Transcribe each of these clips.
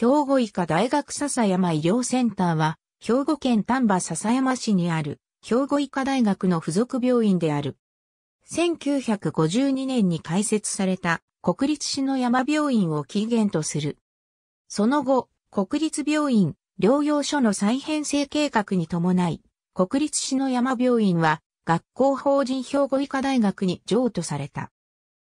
兵庫医科大学笹山医療センターは、兵庫県丹波笹山市にある、兵庫医科大学の付属病院である。1952年に開設された国立市の山病院を起源とする。その後、国立病院、療養所の再編成計画に伴い、国立市の山病院は学校法人兵庫医科大学に譲渡された。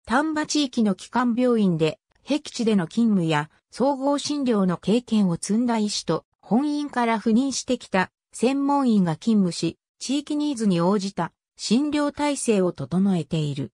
丹波地域の基幹病院で僻地での勤務や総合診療の経験を積んだ医師と本院から赴任してきた専門医が勤務し、地域ニーズに応じた診療体制を整えている。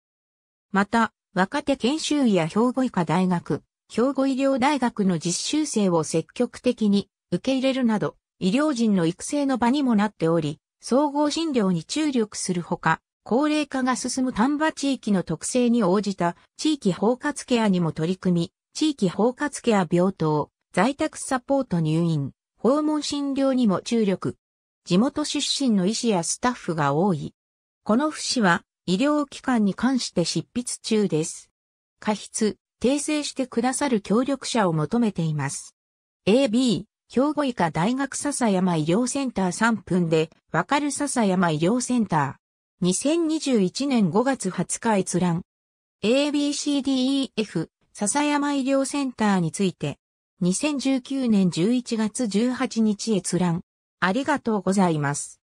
また、若手研修医や兵庫医科大学、兵庫医療大学の実習生を積極的に受け入れるなど、医療人の育成の場にもなっており、総合診療に注力するほか、高齢化が進む丹波地域の特性に応じた地域包括ケアにも取り組み、地域包括ケア病棟、在宅サポート入院、訪問診療にも注力。地元出身の医師やスタッフが多い。この府市は医療機関に関して執筆中です。過失、訂正してくださる協力者を求めています。AB、兵庫医科大学笹山医療センター3分で、わかる笹山医療センター。2021年5月20日閲覧。ABCDEF 笹山医療センターについて。2019年11月18日閲覧。ありがとうございます。